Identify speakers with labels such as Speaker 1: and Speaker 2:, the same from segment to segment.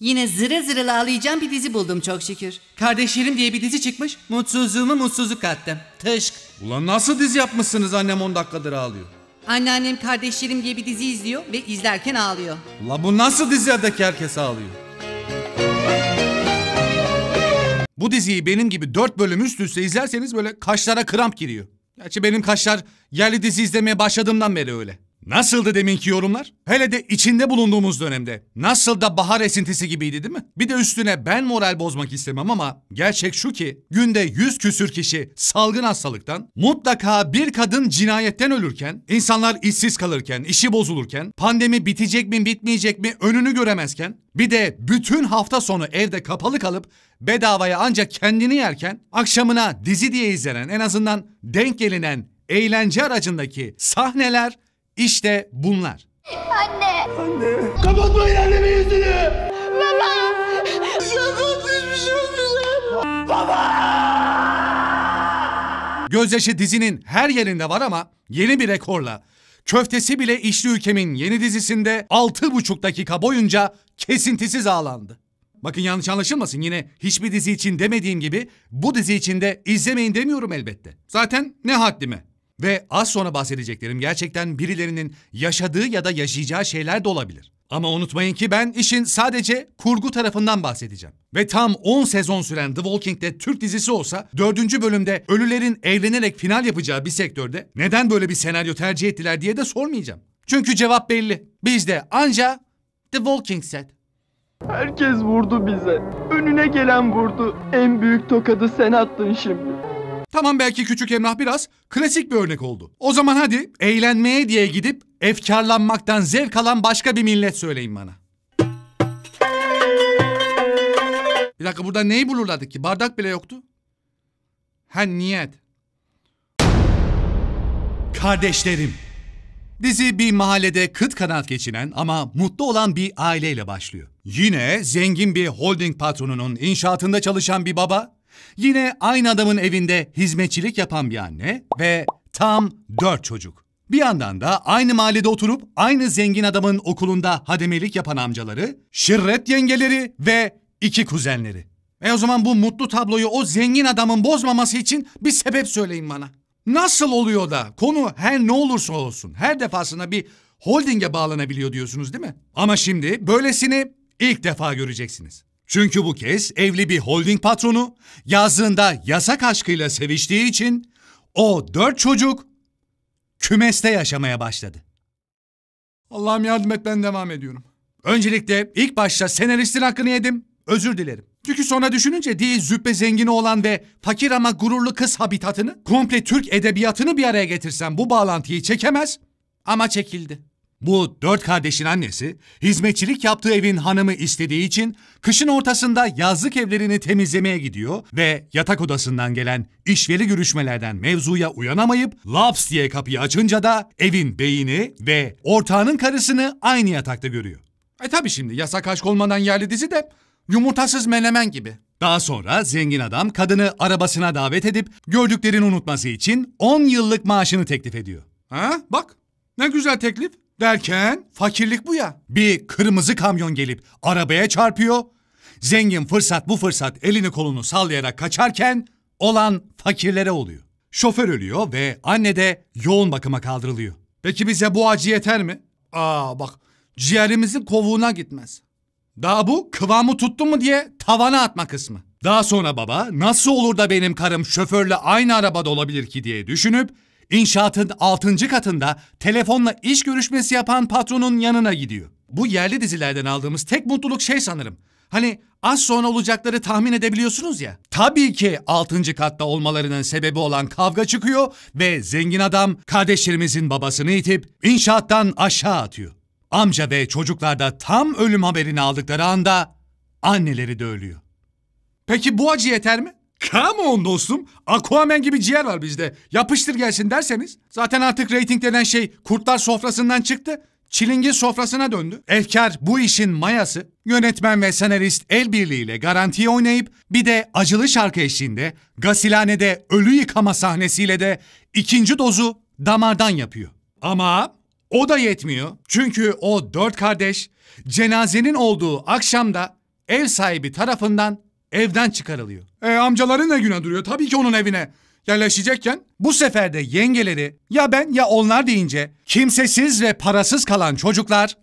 Speaker 1: Yine zıra zırıl ağlayacağım bir dizi buldum çok şükür. Kardeşlerim diye bir dizi çıkmış. Mutsuzluğumu mutsuzluk attım. Tışk. Ulan nasıl dizi yapmışsınız annem 10 dakikadır ağlıyor. Anneannem kardeşlerim diye bir dizi izliyor ve izlerken ağlıyor. La bu nasıl dizilerdeki herkes ağlıyor? Bu diziyi benim gibi dört bölüm üst üste izlerseniz böyle kaşlara kramp giriyor. Gerçi benim kaşlar yerli dizi izlemeye başladığımdan beri öyle. Nasıldı deminki yorumlar? Hele de içinde bulunduğumuz dönemde. Nasıl da bahar esintisi gibiydi değil mi? Bir de üstüne ben moral bozmak istemem ama gerçek şu ki günde yüz küsür kişi salgın hastalıktan mutlaka bir kadın cinayetten ölürken, insanlar işsiz kalırken, işi bozulurken, pandemi bitecek mi bitmeyecek mi önünü göremezken bir de bütün hafta sonu evde kapalı kalıp bedavaya ancak kendini yerken akşamına dizi diye izlenen en azından denk gelinen eğlence aracındaki sahneler işte bunlar. Anne. Anne. Kapatmayın annemin yüzünü. Baba. Yapamsız bir şey oldu. Baba. Gözyaşı dizinin her yerinde var ama yeni bir rekorla Köftesi bile işli Ülkem'in yeni dizisinde 6,5 dakika boyunca kesintisiz ağlandı. Bakın yanlış anlaşılmasın yine hiçbir dizi için demediğim gibi bu dizi için de izlemeyin demiyorum elbette. Zaten ne haddime. Ve az sonra bahsedeceklerim gerçekten birilerinin yaşadığı ya da yaşayacağı şeyler de olabilir. Ama unutmayın ki ben işin sadece kurgu tarafından bahsedeceğim. Ve tam 10 sezon süren The Walking Dead Türk dizisi olsa 4. bölümde ölülerin evlenerek final yapacağı bir sektörde neden böyle bir senaryo tercih ettiler diye de sormayacağım. Çünkü cevap belli. Bizde anca The Walking Dead. Herkes vurdu bize. Önüne gelen vurdu. En büyük tokadı sen attın şimdi. Tamam belki küçük Emrah biraz klasik bir örnek oldu. O zaman hadi eğlenmeye diye gidip efkarlanmaktan zevk alan başka bir millet söyleyin bana. Bir dakika burada neyi bulurlardı ki? Bardak bile yoktu. Ha niyet. Kardeşlerim. Dizi bir mahallede kıt kanat geçinen ama mutlu olan bir aileyle başlıyor. Yine zengin bir holding patronunun inşaatında çalışan bir baba Yine aynı adamın evinde hizmetçilik yapan bir anne ve tam dört çocuk. Bir yandan da aynı mahallede oturup aynı zengin adamın okulunda hademelik yapan amcaları, şirret yengeleri ve iki kuzenleri. E o zaman bu mutlu tabloyu o zengin adamın bozmaması için bir sebep söyleyin bana. Nasıl oluyor da konu her ne olursa olsun her defasında bir holdinge bağlanabiliyor diyorsunuz değil mi? Ama şimdi böylesini ilk defa göreceksiniz. Çünkü bu kez evli bir holding patronu yazlığında yasak aşkıyla seviştiği için o dört çocuk kümeste yaşamaya başladı. Allah'ım yardım et ben devam ediyorum. Öncelikle ilk başta senaristin hakkını yedim. Özür dilerim. Çünkü sonra düşününce değil züppe zengini olan ve fakir ama gururlu kız habitatını komple Türk edebiyatını bir araya getirsem bu bağlantıyı çekemez ama çekildi. Bu dört kardeşin annesi hizmetçilik yaptığı evin hanımı istediği için kışın ortasında yazlık evlerini temizlemeye gidiyor ve yatak odasından gelen işveri görüşmelerden mevzuya uyanamayıp laps diye kapıyı açınca da evin beyini ve ortağının karısını aynı yatakta görüyor. E tabi şimdi yasak aşk olmadan yerli dizi de yumurtasız menemen gibi. Daha sonra zengin adam kadını arabasına davet edip gördüklerini unutması için 10 yıllık maaşını teklif ediyor. Ha bak ne güzel teklif. Derken fakirlik bu ya. Bir kırmızı kamyon gelip arabaya çarpıyor. Zengin fırsat bu fırsat elini kolunu sallayarak kaçarken olan fakirlere oluyor. Şoför ölüyor ve anne de yoğun bakıma kaldırılıyor. Peki bize bu acı yeter mi? Aa bak ciğerimizin kovuğuna gitmez. Daha bu kıvamı tuttu mu diye tavana atma kısmı. Daha sonra baba nasıl olur da benim karım şoförle aynı arabada olabilir ki diye düşünüp İnşaatın altıncı katında telefonla iş görüşmesi yapan patronun yanına gidiyor. Bu yerli dizilerden aldığımız tek mutluluk şey sanırım. Hani az sonra olacakları tahmin edebiliyorsunuz ya. Tabii ki altıncı katta olmalarının sebebi olan kavga çıkıyor ve zengin adam kardeşlerimizin babasını itip inşaattan aşağı atıyor. Amca ve çocuklar da tam ölüm haberini aldıkları anda anneleri de ölüyor. Peki bu acı yeter mi? Come on dostum. Aquaman gibi ciğer var bizde. Yapıştır gelsin derseniz. Zaten artık reyting denen şey kurtlar sofrasından çıktı. Çilingir sofrasına döndü. Efkar bu işin mayası. Yönetmen ve senarist el birliğiyle garantiye oynayıp bir de acılı şarkı eşliğinde gasilhanede ölü yıkama sahnesiyle de ikinci dozu damardan yapıyor. Ama o da yetmiyor. Çünkü o dört kardeş cenazenin olduğu akşamda ev sahibi tarafından evden çıkarılıyor. E amcaları ne güne duruyor? Tabii ki onun evine yerleşecekken. Bu sefer de yengeleri ya ben ya onlar deyince kimsesiz ve parasız kalan çocuklar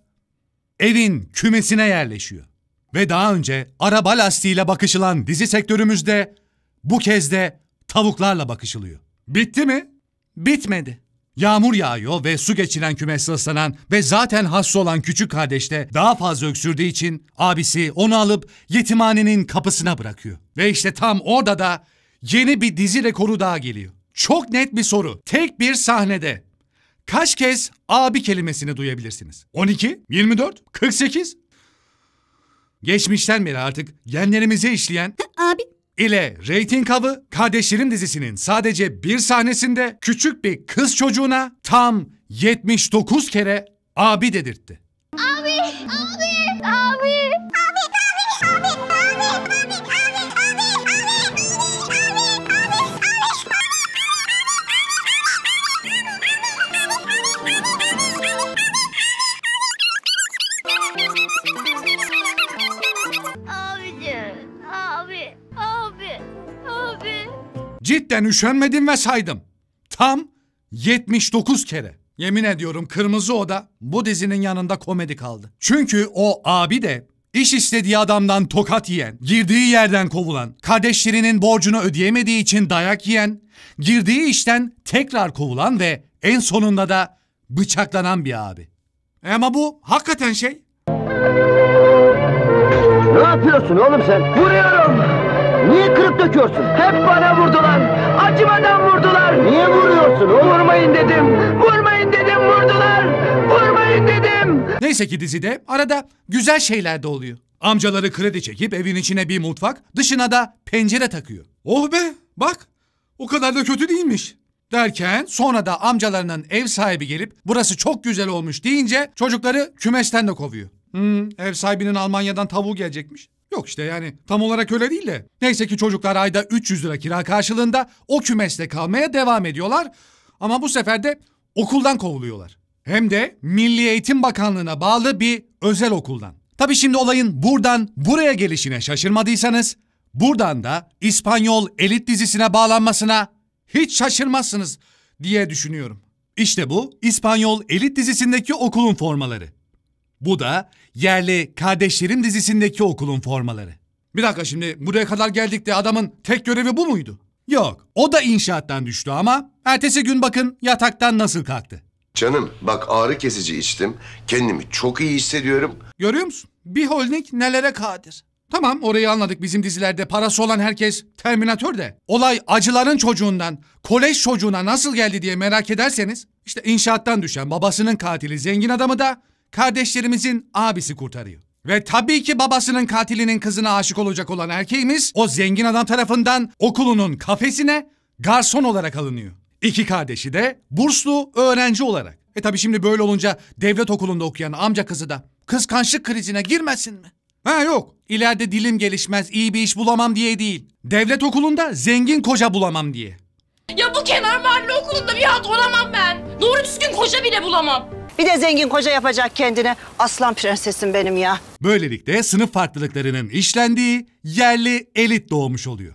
Speaker 1: evin kümesine yerleşiyor. Ve daha önce araba lastiğiyle bakışılan dizi sektörümüzde bu kez de tavuklarla bakışılıyor. Bitti mi? Bitmedi. Yağmur yağıyor ve su geçiren kümesle ıslanan ve zaten hasta olan küçük kardeş de daha fazla öksürdüğü için abisi onu alıp yetimhanenin kapısına bırakıyor. Ve işte tam orada da yeni bir dizi rekoru daha geliyor. Çok net bir soru. Tek bir sahnede kaç kez abi kelimesini duyabilirsiniz? 12, 24, 48. Geçmişten beri artık genlerimize işleyen abi ile Rating Hub'ı Kardeşlerim dizisinin sadece bir sahnesinde küçük bir kız çocuğuna tam 79 kere abi dedirtti. Abi! Abi! sayarken üşenmedim ve saydım. Tam 79 kere. Yemin ediyorum Kırmızı Oda bu dizinin yanında komedi kaldı. Çünkü o abi de iş istediği adamdan tokat yiyen, girdiği yerden kovulan, kardeşlerinin borcunu ödeyemediği için dayak yiyen, girdiği işten tekrar kovulan ve en sonunda da bıçaklanan bir abi. E ama bu hakikaten şey. Ne yapıyorsun oğlum sen? Vuruyorum. Niye kırıp döküyorsun? Hep bana vurdular. Acımadan vurdular. Niye vuruyorsun oğlum? Vurmayın dedim. Vurmayın dedim vurdular. Vurmayın dedim. Neyse ki dizide arada güzel şeyler de oluyor. Amcaları kredi çekip evin içine bir mutfak, dışına da pencere takıyor. Oh be, bak. O kadar da kötü değilmiş. Derken sonra da amcalarının ev sahibi gelip burası çok güzel olmuş deyince çocukları kümesten de kovuyor. Hmm, ev sahibinin Almanya'dan tavuğu gelecekmiş. Yok işte yani tam olarak öyle değil de. Neyse ki çocuklar ayda 300 lira kira karşılığında o kümeste kalmaya devam ediyorlar. Ama bu sefer de okuldan kovuluyorlar. Hem de Milli Eğitim Bakanlığı'na bağlı bir özel okuldan. Tabi şimdi olayın buradan buraya gelişine şaşırmadıysanız buradan da İspanyol elit dizisine bağlanmasına hiç şaşırmazsınız diye düşünüyorum. İşte bu İspanyol elit dizisindeki okulun formaları. Bu da yerli Kardeşlerim dizisindeki okulun formaları. Bir dakika şimdi buraya kadar geldik de adamın tek görevi bu muydu? Yok o da inşaattan düştü ama ertesi gün bakın yataktan nasıl kalktı. Canım bak ağrı kesici içtim. Kendimi çok iyi hissediyorum. Görüyor musun? Bir holding nelere kadir. Tamam orayı anladık bizim dizilerde parası olan herkes Terminatör de. Olay acıların çocuğundan, kolej çocuğuna nasıl geldi diye merak ederseniz işte inşaattan düşen babasının katili zengin adamı da kardeşlerimizin abisi kurtarıyor. Ve tabii ki babasının katilinin kızına aşık olacak olan erkeğimiz o zengin adam tarafından okulunun kafesine garson olarak alınıyor. İki kardeşi de burslu öğrenci olarak. E tabii şimdi böyle olunca devlet okulunda okuyan amca kızı da kıskançlık krizine girmesin mi? Ha yok. İleride dilim gelişmez, iyi bir iş bulamam diye değil. Devlet okulunda zengin koca bulamam diye. Ya bu kenar mahalle okulunda bir hat olamam ben. Doğru düzgün koca bile bulamam. Bir de zengin koca yapacak kendine. Aslan prensesim benim ya. Böylelikle sınıf farklılıklarının işlendiği yerli elit doğmuş oluyor.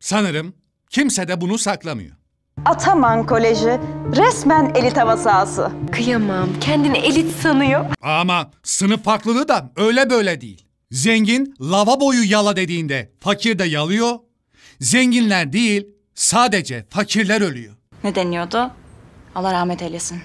Speaker 1: Sanırım kimse de bunu saklamıyor. Ataman Koleji resmen elit hava sahası. Kıyamam, kendini elit sanıyor. Ama sınıf farklılığı da öyle böyle değil. Zengin lavaboyu yala dediğinde fakir de yalıyor. Zenginler değil, sadece fakirler ölüyor. Ne deniyordu? Allah rahmet eylesin.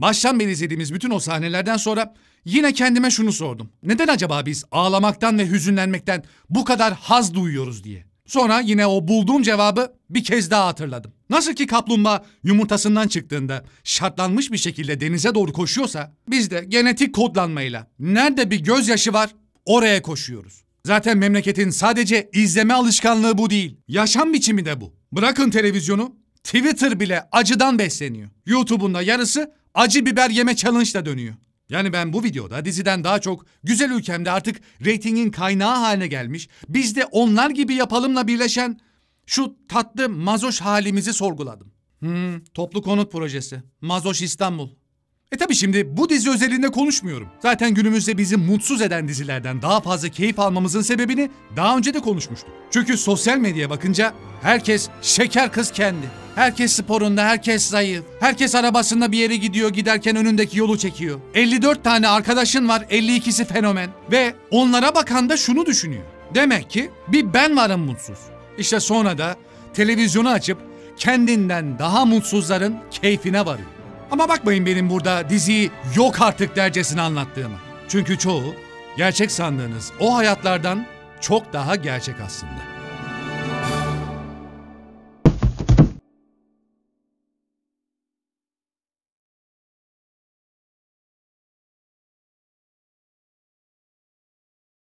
Speaker 1: Baştan beri izlediğimiz bütün o sahnelerden sonra yine kendime şunu sordum. Neden acaba biz ağlamaktan ve hüzünlenmekten bu kadar haz duyuyoruz diye. Sonra yine o bulduğum cevabı bir kez daha hatırladım. Nasıl ki kaplumbağa yumurtasından çıktığında şartlanmış bir şekilde denize doğru koşuyorsa biz de genetik kodlanmayla nerede bir gözyaşı var oraya koşuyoruz. Zaten memleketin sadece izleme alışkanlığı bu değil. Yaşam biçimi de bu. Bırakın televizyonu, Twitter bile acıdan besleniyor. YouTube'un da yarısı acı biber yeme challenge dönüyor. Yani ben bu videoda diziden daha çok güzel ülkemde artık reytingin kaynağı haline gelmiş, biz de onlar gibi yapalımla birleşen şu tatlı mazoş halimizi sorguladım. Hmm, toplu konut projesi, mazoş İstanbul. E tabi şimdi bu dizi özelinde konuşmuyorum. Zaten günümüzde bizi mutsuz eden dizilerden daha fazla keyif almamızın sebebini daha önce de konuşmuştum. Çünkü sosyal medyaya bakınca herkes şeker kız kendi. Herkes sporunda, herkes zayıf. Herkes arabasında bir yere gidiyor, giderken önündeki yolu çekiyor. 54 tane arkadaşın var, 52'si fenomen. Ve onlara bakan da şunu düşünüyor. Demek ki bir ben varım mutsuz. İşte sonra da televizyonu açıp kendinden daha mutsuzların keyfine varıyor. Ama bakmayın benim burada diziyi yok artık dercesini anlattığımı. Çünkü çoğu gerçek sandığınız o hayatlardan çok daha gerçek aslında.